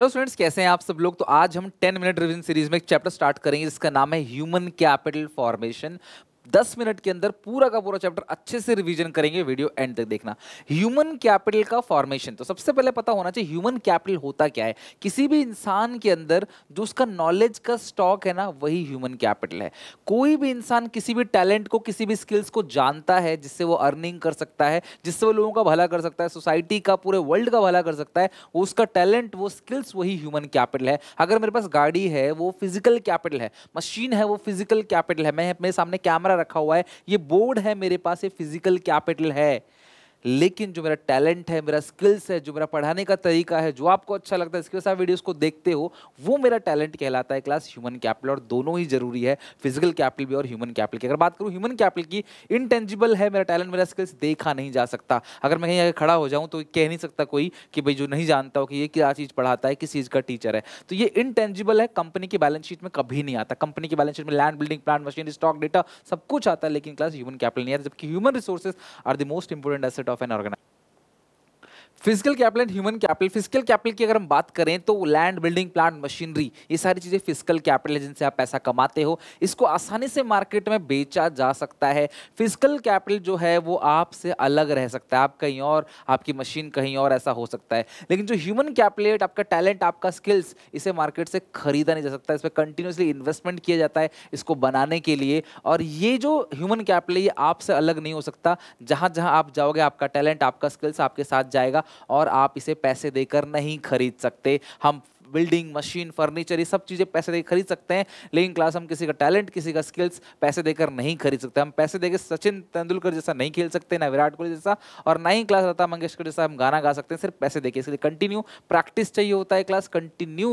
Hello तो students कैसे हैं आप सब लोग तो आज हम 10 मिनट रिविजन सीरीज में एक चैप्टर स्टार्ट करेंगे जिसका नाम है ह्यूमन कैपिटल फॉर्मेशन दस मिनट के अंदर पूरा का पूरा चैप्टर अच्छे से रिवीजन करेंगे वीडियो एंड तक देखना ह्यूमन कैपिटल का फॉर्मेशन तो सबसे पहले पता होना चाहिए ह्यूमन कैपिटल होता क्या है किसी भी इंसान के अंदर जो उसका नॉलेज का स्टॉक है ना वही ह्यूमन कैपिटल है कोई भी इंसान किसी भी टैलेंट को किसी भी स्किल्स को जानता है जिससे वो अर्निंग कर सकता है जिससे वो लोगों का भला कर सकता है सोसाइटी का पूरे वर्ल्ड का भला कर सकता है उसका टैलेंट वो स्किल्स वही ह्यूमन कैपिटल है अगर मेरे पास गाड़ी है वो फिजिकल कैपिटल है मशीन है वो फिजिकल कैपिटल है मैं मेरे सामने कैमरा रखा हुआ है ये बोर्ड है मेरे पास ये फिजिकल कैपिटल है लेकिन जो मेरा टैलेंट है मेरा स्किल्स है जो मेरा पढ़ाने का तरीका है जो आपको अच्छा लगता है इसके साथ वीडियोस को देखते हो वो मेरा टैलेंट कहलाता है क्लास ह्यूमन कैपिटल और दोनों ही जरूरी है फिजिकल कैपिटल भी और ह्यूमन कैपिटल की अगर बात करूँ ह्यूमन कैपिटल की इनटेंजिबल है मेरा टैलेंट मेरा स्किल्स देखा नहीं जा सकता अगर मैं कहीं खड़ा हो जाऊँ तो कह नहीं सकता कोई कि भाई जो नहीं जानता हो कि ये क्या चीज़ पढ़ाता है किस चीज़ का टीचर है तो ये इनटेंजिबल है कंपनी की बैलेंस शीट में कभी नहीं आता कंपनी की बैलेंस शीट में land building plant machine stock data सब कुछ आता है लेकिन क्लास ह्यूमन कैपिटल नहीं आता जबकि human resources are the most important asset of of an organization. Physical capital and human capital physical capital की अगर हम बात करें तो लैंड बिल्डिंग प्लांट मशीनरी ये सारी चीज़ें फिजिकल कैपिटल है जिनसे आप पैसा कमाते हो इसको आसानी से मार्केट में बेचा जा सकता है फिजिकल कैपिटल जो है वो आपसे अलग रह सकता है आप कहीं और आपकी मशीन कहीं और ऐसा हो सकता है लेकिन जो ह्यूमन कैपिटल आपका टैलेंट आपका स्किल्स इसे मार्केट से खरीदा नहीं जा सकता इस पर कंटिन्यूसली इन्वेस्टमेंट किया जाता है इसको बनाने के लिए और ये जो ह्यूमन कैपिटल ये आपसे अलग नहीं हो सकता जहाँ जहाँ आप जाओगे आपका टैलेंट आपका स्किल्स आपके साथ जाएगा और आप इसे पैसे देकर नहीं खरीद सकते हम बिल्डिंग मशीन फर्नीचर ये सब चीज़ें पैसे देकर खरीद सकते हैं लेकिन क्लास हम किसी का टैलेंट किसी का स्किल्स पैसे देकर नहीं खरीद सकते हम पैसे देकर सचिन तेंदुलकर जैसा नहीं खेल सकते ना विराट कोहली जैसा और ना ही क्लास लता मंगेशकर जैसा हम गाना गा सकते हैं सिर्फ पैसे देकर इसलिए कंटिन्यू प्रैक्टिस चाहिए होता है क्लास कंटिन्यू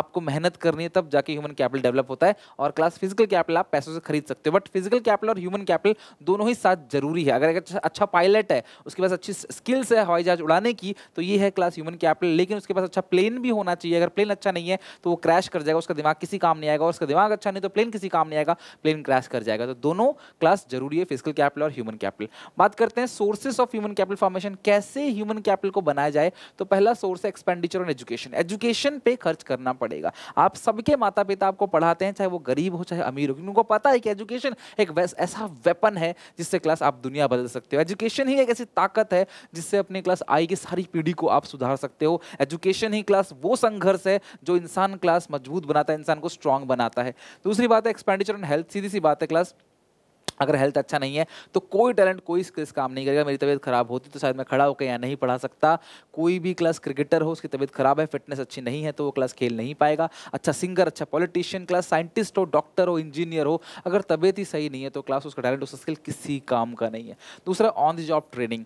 आपको मेहनत करनी है तब जाके ह्यूमन कैपिटल डेवलप होता है और क्लास फिजिकल कैपिटल आप पैसों से खरीद सकते हो बट फिजिकल कैपिटल और ह्यूमन कैपिटल दोनों ही साथ जरूरी है अगर एक अच्छा पायलट अच्छा है उसके पास अच्छी स्किल्स है हवाई जहाज उड़ाने की तो ये है क्लास ह्यूमन कैपिटल लेकिन उसके पास अच्छा प्लेन भी होना चाहिए अगर प्लेन अच्छा नहीं है तो वो क्रैश कर जाएगा उसका दिमाग किसी काम नहीं आएगा और उसका दिमाग अच्छा नहीं तो प्लेन किसी काम नहीं आएगा प्लेन क्रैश कर जाएगा तो दोनों क्लास जरूरी है फिजिकल कैपिटल और ह्यूमन कैपिटल बात करते हैं sources of human capital formation कैसे ह्यूमन कैपिटल को बनाया जाए तो पहला सोर्स है एक्सपेंडिचर ऑन एजुकेशन एजुकेशन पे खर्च करना पड़ेगा आप सबके माता पिता आपको पढ़ाते हैं चाहे वो गरीब हो चाहे अमीर हो क्योंकि उनको पता है कि एजुकेशन एक ऐसा वेपन है जिससे क्लास आप दुनिया बदल सकते हो एजुकेशन ही एक ऐसी ताकत है जिससे अपनी क्लास आई की सारी पीढ़ी को आप सुधार सकते हो एजुकेशन ही क्लास वो संघर्ष फैक्टर्स है जो इंसान क्लास मजबूत बनाता है इंसान को स्ट्रांग बनाता है दूसरी बात है एक्सपेंडिचर ऑन हेल्थ सीधी सी बात है क्लास अगर हेल्थ अच्छा नहीं है तो कोई टैलेंट कोई स्किल्स काम नहीं करेगा मेरी तबीयत खराब होती तो शायद मैं खड़ा होकर या नहीं पढ़ा सकता कोई भी क्लास क्रिकेटर हो उसकी तबीयत खराब है फिटनेस अच्छी नहीं है तो वो क्लास खेल नहीं पाएगा अच्छा सिंगर अच्छा पॉलिटिशियन क्लास साइंटिस्ट हो डॉक्टर हो इंजीनियर हो अगर तबीयत ही सही नहीं है तो क्लास उसका टैलेंट उसका स्किल किसी काम का नहीं है दूसरा ऑन द जॉब ट्रेनिंग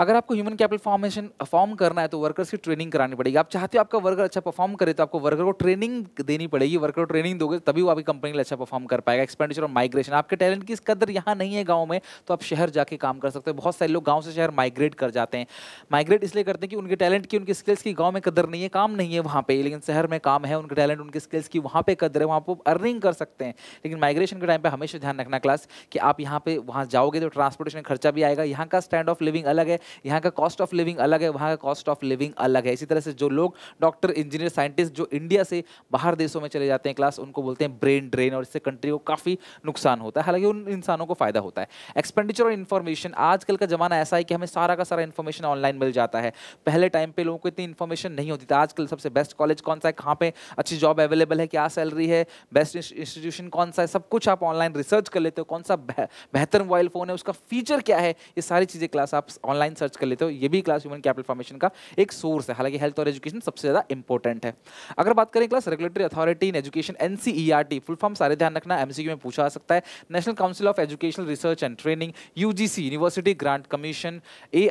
अगर आपको ह्यूमन कैपिटल फॉर्मेशन फॉर्म करना है तो वर्कर्स की ट्रेनिंग करानी पड़ेगी आप चाहते हो आपका वर्कर अच्छा परफॉर्म करे तो आपको वर्कर को ट्रेनिंग देनी पड़ेगी वर्कर को ट्रेनिंग दोगे तभी वो आपकी कंपनी अच्छा परफॉर्म कर पाएगा एक्सपेंडिचर और माइग्रेशन आपके टैलेंट की कदर यहाँ नहीं है गाँव में तो आप शहर जाके काम कर सकते हो बहुत सारे लोग गाँव से शहर माइग्रेट कर जाते हैं माइग्रेट इसलिए करते हैं कि उनके टैलेंट की उनकी स्किल्स की गाँव में कदर नहीं है काम नहीं है वहाँ पर लेकिन शहर में काम है उनके टैलेंट उनकी स्किल्स की वहाँ पर कदर है वहाँ पर अर्निंग कर सकते हैं लेकिन माइग्रेशन के टाइम पर हमेशा ध्यान रखना क्लास कि आप यहाँ पर वहाँ जाओगे तो ट्रांसपोर्टेशन खर्चा भी आएगा यहाँ का स्टैंड ऑफ लिविंग अलग है यहाँ का कॉस्ट ऑफ लिविंग अलग है वहाँ का कॉस्ट ऑफ लिविंग अलग है इसी तरह से जो लोग डॉक्टर इंजीनियर साइंटिस्ट जो इंडिया से बाहर देशों में चले जाते हैं क्लास उनको बोलते हैं ब्रेन ड्रेन और इससे कंट्री को काफ़ी नुकसान होता है हालांकि उन इंसानों को फ़ायदा होता है एक्सपेंडिचर और इन्फॉर्मेशन आजकल का ज़माना ऐसा है कि हमें सारा का सारा इन्फॉर्मेशन ऑनलाइन मिल जाता है पहले टाइम पे लोगों को इतनी इन्फॉर्मेशन नहीं होती थी आजकल सबसे बेस्ट कॉलेज कौन सा है कहाँ पर अच्छी जॉब अवेलेबल है क्या सैलरी है बेस्ट इंस्टीट्यूशन कौन सा है सब कुछ आप ऑनलाइन रिसर्च कर लेते हो कौन सा बेहतर मोबाइल फ़ोन है उसका फीचर क्या है ये सारी चीज़ें क्लास आप ऑनलाइन ऑनलाइन सर्च कर लेते हो ये भी क्लास ह्यूमन कैपिटल फॉर्मेशन का एक सोर्स है हालांकि हेल्थ और एजुकेशन सबसे ज़्यादा इंपॉर्टेंट है अगर बात करें class regulatory authority in education NCERT full form सारे ध्यान रखना एम में पूछा जा सकता है national council of education research and training UGC university grant commission A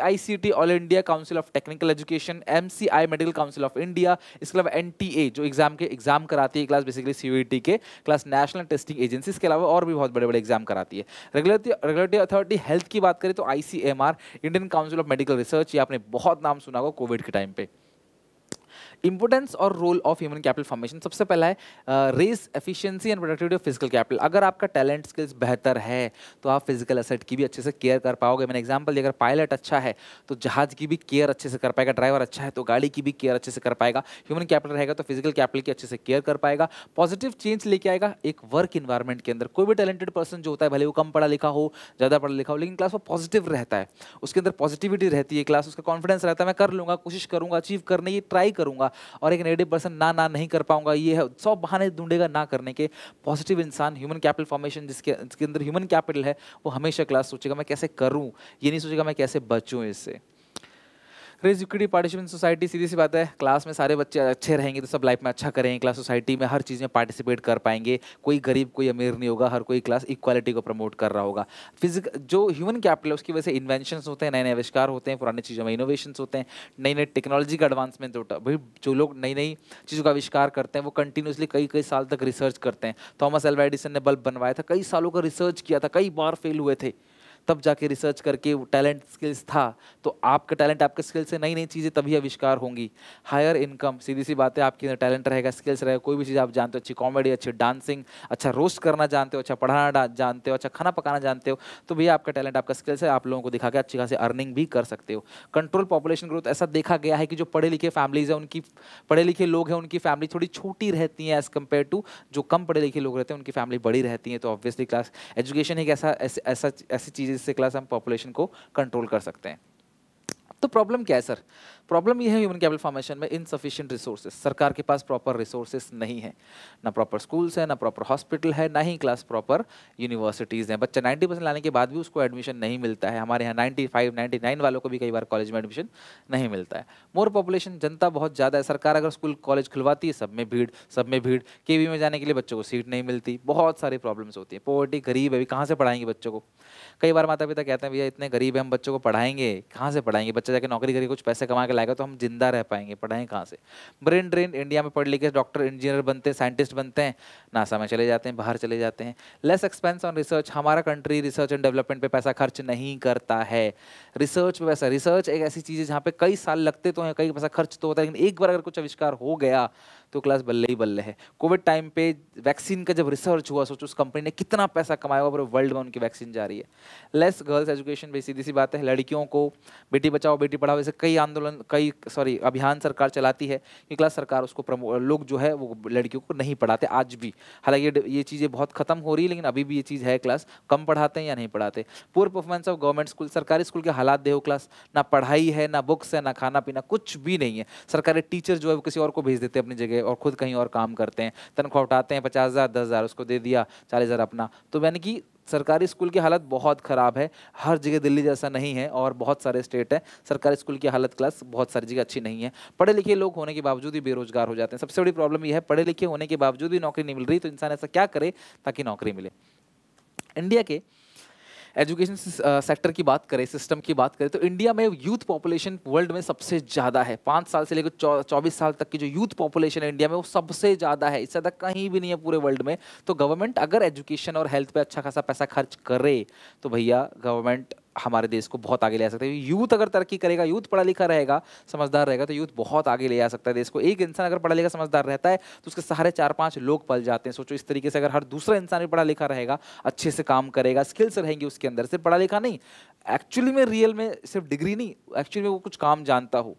all India council of technical education M medical council of India इसके अलावा एन जो एग्जाम के एग्जाम कराती है क्लास बेसिकली सी के क्लास नेशनल टेस्टिंग एजेंसी के अलावा और भी बहुत बड़े बड़े एग्जाम कराती है रेगुलेटरी अथॉरिटी हेल्थ की बात करें तो ICMR Indian council council of medical research ये आपने बहुत नाम सुना होगा कोविड के टाइम पे इंपोर्टेंस और role of human capital formation सबसे पहला है raise efficiency and productivity of physical capital अगर आपका टैलेंट स्किल्स बेहतर है तो आप फिजिकल एसेट की भी अच्छे से केयर कर पाओगे मैंने एग्जाम्पल दिया अगर पायलट अच्छा है तो जहाज की भी केयर अच्छे से कर पाएगा ड्राइवर अच्छा है तो गाड़ी की भी केयर अच्छे से कर पाएगा ह्यूमन कैपिटल रहेगा तो फिजिकल कैपिटल की अच्छे से केयर कर पाएगा पॉजिटिव चेंज लेके आएगा एक वर्क इन्वायरमेंट के अंदर कोई भी टैलेंटेड पर्सन जो होता है भले वो कम पढ़ा लिखा हो ज़्यादा पढ़ा लिखा हो लेकिन क्लास वो पॉजिटिव रहता है उसके अंदर पॉजिटिविटी रहती है क्लास उसका कॉन्फिडेंस रहता है मैं कर लूँगा कोशिश करूँगा अचीव करने की ट्राई करूँगा करूंगा और एक नेगेटिव पर्सन ना ना नहीं कर पाऊंगा ये है सौ बहाने ढूंढेगा ना करने के पॉजिटिव इंसान ह्यूमन कैपिटल फॉर्मेशन जिसके जिसके अंदर ह्यूमन कैपिटल है वो हमेशा क्लास सोचेगा मैं कैसे करूँ ये नहीं सोचेगा मैं कैसे बचूँ इससे रेजिक्यूटिव पार्टिसिपेंट सोसाइटी सीधी सी बात है क्लास में सारे बच्चे अच्छे रहेंगे तो सब लाइफ में अच्छा करेंगे क्लास सोसाइटी में हर चीज़ में पार्टिसिपेट कर पाएंगे कोई गरीब कोई अमीर नहीं होगा हर कोई क्लास इक्वालिटी को प्रमोट कर रहा होगा फिजिक जो ह्यूमन कैपिटल उसकी वजह से इन्वेंशन होते हैं नए नए आविष्कार होते हैं पुरानी चीज़ों में इनोवेशन होते हैं नई नई टेक्नोलॉजी का एडवांसमेंट होता है भाई जो लोग नई नई चीज़ों का आविष्कार करते हैं वो कंटिन्यूसली कई कई साल तक रिसर्च करते हैं थॉमस एल्वा एडिसन ने बल्ब बनवाया था कई सालों का रिसर्च किया था कई बार फेल हुए थे तब जाके रिसर्च करके टैलेंट स्किल्स था तो आपका टैलेंट आपके स्किल से नई नई चीज़ें तभी आविष्कार होंगी हायर इनकम सीधी सी बातें आपके अंदर टैलेंट रहेगा स्किल्स रहेगा कोई भी चीज़ आप जानते हो अच्छी कॉमेडी अच्छी डांसिंग अच्छा रोस्ट करना जानते हो अच्छा पढ़ाना जानते हो अच्छा खाना पकाना जानते हो तो भैया आपका टैलेंट आपका स्किल्स है आप लोगों को दिखा के अच्छी खासी अर्निंग भी कर सकते हो कंट्रोल पॉपुलेशन ग्रोथ ऐसा देखा गया है कि जो पढ़े लिखे फैमिलीज हैं उनकी पढ़े लिखे लोग हैं उनकी फैमिली थोड़ी छोटी रहती है एज़ कम्पेयर टू जो कम पढ़े लिखे लोग रहते हैं उनकी फैमिली बड़ी रहती है तो ऑब्वियसली क्लास एजुकेशन एक ऐसा ऐसा ऐसी चीज़ डिजीज से क्लास हम पॉपुलेशन को कंट्रोल कर सकते हैं तो प्रॉब्लम क्या है सर प्रॉब्लम यह है ह्यूमन कैपिटल फॉर्मेशन में इनसफिशियंट रिसोर्सेज सरकार के पास प्रॉपर रिसोर्सेज नहीं है ना प्रॉपर स्कूल्स है ना प्रॉपर हॉस्पिटल है ना ही क्लास प्रॉपर यूनिवर्सिटीज़ हैं बच्चा नाइन्टी परसेंट लाने के बाद भी उसको एडमिशन नहीं मिलता है हमारे यहाँ नाइन्टी फाइव नाइन्टी नाइन वालों को भी कई बार कॉलेज में एडमिशन नहीं मिलता है मोर पॉपुलेशन जनता बहुत ज़्यादा है सरकार अगर स्कूल कॉलेज खुलवाती है सब में भीड़ सब में भीड़ के में जाने के लिए बच्चों को सीट नहीं मिलती बहुत सारी प्रॉब्लम्स होती है पोवर्टी गरीब है अभी कहाँ से पढ़ाएंगे बच्चों को कई बार माता पिता कहते हैं भैया इतने गरीब है हम बच्चों को पढ़ाएंगे कहाँ से पढ़ाएंगे बच्चा जाके नौकरी करके कुछ पैसे कमा के चलाएगा तो हम जिंदा रह पाएंगे पढ़ाएं कहाँ से ब्रेन ड्रेन इंडिया में पढ़ लिखे डॉक्टर इंजीनियर बनते हैं साइंटिस्ट बनते हैं नासा में चले जाते हैं बाहर चले जाते हैं लेस एक्सपेंस ऑन रिसर्च हमारा कंट्री रिसर्च एंड डेवलपमेंट पर पैसा खर्च नहीं करता है रिसर्च पर पैसा रिसर्च एक ऐसी चीज़ है जहाँ पर कई साल लगते तो हैं कई पैसा खर्च तो होता है लेकिन एक बार अगर कुछ आविष्कार हो गया तो क्लास बल्ले ही बल्ले है कोविड टाइम पे वैक्सीन का जब रिसर्च हुआ सोचो उस कंपनी ने कितना पैसा कमाया हुआ पूरे वर्ल्ड में उनकी वैक्सीन जा रही है लेस गर्ल्स एजुकेशन भी सीधी सी बात है लड़कियों को बेटी बचाओ बेटी पढ़ाओ ऐसे कई आंदोलन कई सॉरी अभियान सरकार चलाती है कि क्लास सरकार उसको प्रमो लोग जो है वो लड़कियों को नहीं पढ़ाते आज भी हालांकि ये ये चीज़ें बहुत खत्म हो रही है लेकिन अभी भी ये चीज़ है क्लास कम पढ़ाते हैं या नहीं पढ़ाते poor performance of government school सरकारी स्कूल के हालात देखो क्लास ना पढ़ाई है ना बुक्स है ना खाना पीना कुछ भी नहीं है सरकारी टीचर जो है वो किसी और को भेज देते हैं अपनी जगह और खुद कहीं और काम करते हैं तनख्वाह उठाते हैं पचास हज़ार दस हज़ार उसको दे दिया चालीस हज़ार अपना तो यानी कि सरकारी स्कूल की हालत बहुत ख़राब है हर जगह दिल्ली जैसा नहीं है और बहुत सारे स्टेट हैं सरकारी स्कूल की हालत क्लास बहुत सारी जगह अच्छी नहीं है पढ़े लिखे लोग होने के बावजूद ही बेरोजगार हो जाते हैं सबसे बड़ी प्रॉब्लम यह है पढ़े लिखे होने के बावजूद भी नौकरी नहीं मिल रही तो इंसान ऐसा क्या करे ताकि नौकरी मिले इंडिया के एजुकेशन सेक्टर की बात करें सिस्टम की बात करें तो इंडिया में यूथ पॉपुलेशन वर्ल्ड में सबसे ज़्यादा है पाँच साल से लेकर चौबीस साल तक की जो यूथ पॉपुलेशन है इंडिया में वो सबसे ज़्यादा है इससे ज़्यादा कहीं भी नहीं है पूरे वर्ल्ड में तो गवर्नमेंट अगर एजुकेशन और हेल्थ पर अच्छा खासा पैसा खर्च करे तो भैया गवर्नमेंट हमारे देश को बहुत आगे ले जा सकते हैं यूथ अगर तरक्की करेगा यूथ पढ़ा लिखा रहेगा समझदार रहेगा तो यूथ बहुत आगे ले जा सकता है देश को एक इंसान अगर पढ़ा लिखा समझदार रहता है तो उसके सारे चार पांच लोग पल जाते हैं सोचो इस तरीके से अगर हर दूसरा इंसान भी पढ़ा लिखा रहेगा अच्छे से काम करेगा स्किल्स रहेंगी उसके अंदर सिर्फ पढ़ा लिखा नहीं एक्चुअली में रियल में सिर्फ डिग्री नहीं एक्चुअली में वो कुछ काम जानता हो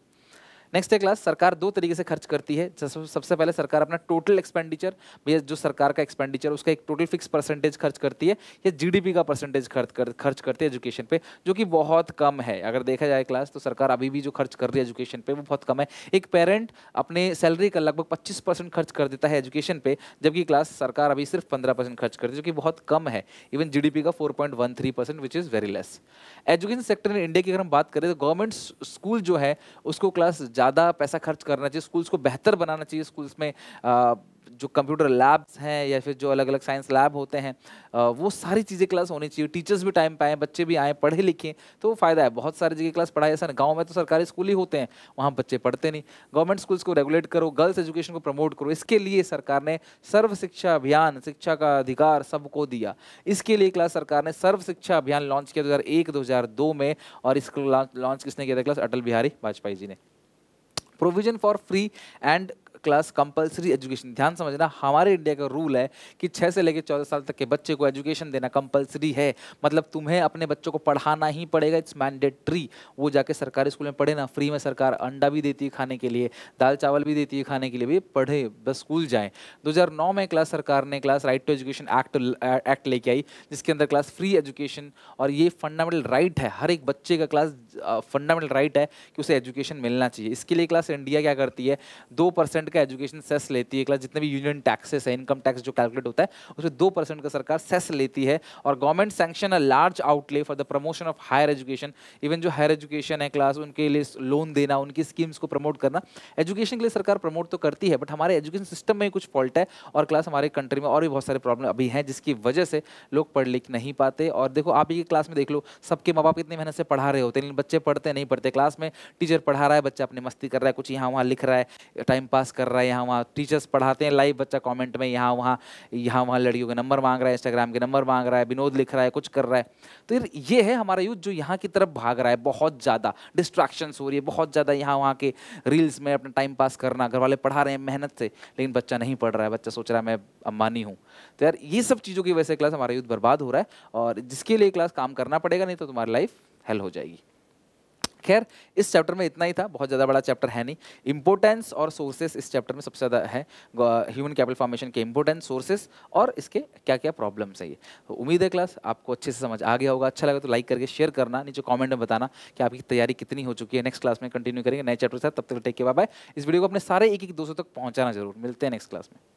नेक्स्ट है क्लास सरकार दो तरीके से खर्च करती है सबसे पहले सरकार अपना टोटल एक्सपेंडिचर भैया जो सरकार का एक्सपेंडिचर उसका एक टोटल फिक्स परसेंटेज खर्च करती है या जीडीपी का परसेंटेज खर्च कर खर्च करती है एजुकेशन पे जो कि बहुत कम है अगर देखा जाए क्लास तो सरकार अभी भी जो खर्च कर रही है एजुकेशन पे वो बहुत कम है एक पेरेंट अपने सैलरी का लगभग पच्चीस परसेंट खर्च कर देता है एजुकेशन पे जबकि क्लास सरकार अभी सिर्फ पंद्रह परसेंट खर्च करती है जो कि बहुत कम है इवन जीडीपी का four point one three which is very less education sector in India की अगर हम बात करें तो गवर्नमेंट स्कूल जो है उसको क्लास ज़्यादा पैसा खर्च करना चाहिए स्कूल्स को बेहतर बनाना चाहिए स्कूल्स में आ, जो कंप्यूटर लैब्स हैं या फिर जो अलग अलग साइंस लैब होते हैं आ, वो सारी चीज़ें क्लास होनी चाहिए टीचर्स भी टाइम पाएँ बच्चे भी आएँ पढ़े लिखें तो वो फ़ायदा है बहुत सारी जगह क्लास पढ़ाई ऐसा गाँव में तो सरकारी स्कूल ही होते हैं वहाँ बच्चे पढ़ते नहीं गवर्नमेंट स्कूल्स को रेगुलेट करो गर्ल्स एजुकेशन को प्रमोट करो इसके लिए सरकार ने सर्व शिक्षा अभियान शिक्षा का अधिकार सबको दिया इसके लिए क्लास सरकार ने सर्व शिक्षा अभियान लॉन्च किया दो हज़ार में और इसको लॉन्च किसने किया था क्लास अटल बिहारी वाजपेयी जी ने provision for free and class compulsory education ध्यान समझना हमारे इंडिया का रूल है कि छः से लेकर चौदह साल तक के बच्चे को एजुकेशन देना कंपलसरी है मतलब तुम्हें अपने बच्चों को पढ़ाना ही पड़ेगा इट्स मैंडेटरी वो जाके सरकारी स्कूल में पढ़े ना फ्री में सरकार अंडा भी देती है खाने के लिए दाल चावल भी देती है खाने के लिए भी पढ़े बस स्कूल जाए दो में क्लास सरकार ने class right to education act act लेके आई जिसके अंदर क्लास फ्री एजुकेशन और ये फंडामेंटल राइट है हर एक बच्चे का क्लास फंडामेंटल राइट है कि उसे एजुकेशन मिलना चाहिए इसके लिए क्लास इंडिया क्या करती है दो परसेंट का एजुकेशन सेस लेती है क्लास जितने भी यूनियन टैक्सेस है इनकम टैक्स जो कैलकुलेट होता है उसमें दो परसेंट का सरकार सेस लेती है और government sanction a large outlay for the promotion of higher education even जो हायर एजुकेशन है क्लास उनके लिए लोन देना उनकी स्कीम्स को प्रमोट करना एजुकेशन के लिए सरकार प्रमोट तो करती है बट हमारे एजुकेशन सिस्टम में कुछ फॉल्ट है और क्लास हमारे कंट्री में और भी बहुत सारे प्रॉब्लम अभी हैं जिसकी वजह से लोग पढ़ लिख नहीं पाते और देखो आप ही क्लास में देख लो सबके माँ बाप इतनी मेहनत से पढ़ा रहे होते हैं लेकिन बच्चे पढ़ते नहीं पढ़ते क्लास में टीचर पढ़ा रहा है बच्चा अपनी मस्ती कर रहा है कुछ यहाँ वहाँ लिख रहा है टाइम पास कर कर रहा है यहाँ वहाँ टीचर्स पढ़ाते हैं लाइव बच्चा कमेंट में यहाँ वहाँ यहाँ वहाँ लड़कियों के नंबर मांग रहा है इंस्टाग्राम के नंबर मांग रहा है विनोद लिख रहा है कुछ कर रहा है तो ये है हमारा यूथ जो यहाँ की तरफ भाग रहा है बहुत ज़्यादा डिस्ट्रैक्शंस हो रही है बहुत ज़्यादा यहाँ वहाँ के रील्स में अपना टाइम पास करना घर वाले पढ़ा रहे हैं मेहनत से लेकिन बच्चा नहीं पढ़ रहा है बच्चा सोच रहा है मैं अम्बानी हूँ तो यार ये सब चीज़ों की वजह से क्लास हमारा यूथ बर्बाद हो रहा है और जिसके लिए क्लास काम करना पड़ेगा नहीं तो तुम्हारी लाइफ हेल हो जाएगी खैर इस चैप्टर में इतना ही था बहुत ज़्यादा बड़ा चैप्टर है नहीं इंपोर्टेंस और सोर्सेस इस चैप्टर में सबसे ज़्यादा है ह्यूमन कैपिटल फॉर्मेशन के इंपोर्टेंस सोर्सेस और इसके क्या क्या प्रॉब्लम्स है ये तो उम्मीद है क्लास आपको अच्छे से समझ आ गया होगा अच्छा लगा तो लाइक करके शेयर करना नीचे कॉमेंट में बताना कि आपकी तैयारी कितनी हो चुकी है नेक्स्ट क्लास में कंटिन्यू करेंगे नए चैप्टर के साथ तब तक टेक के बाय इस वीडियो को अपने सारे एक एक दोस्तों तक पहुँचाना जरूर मिलते हैं नेक्स्ट क्लास में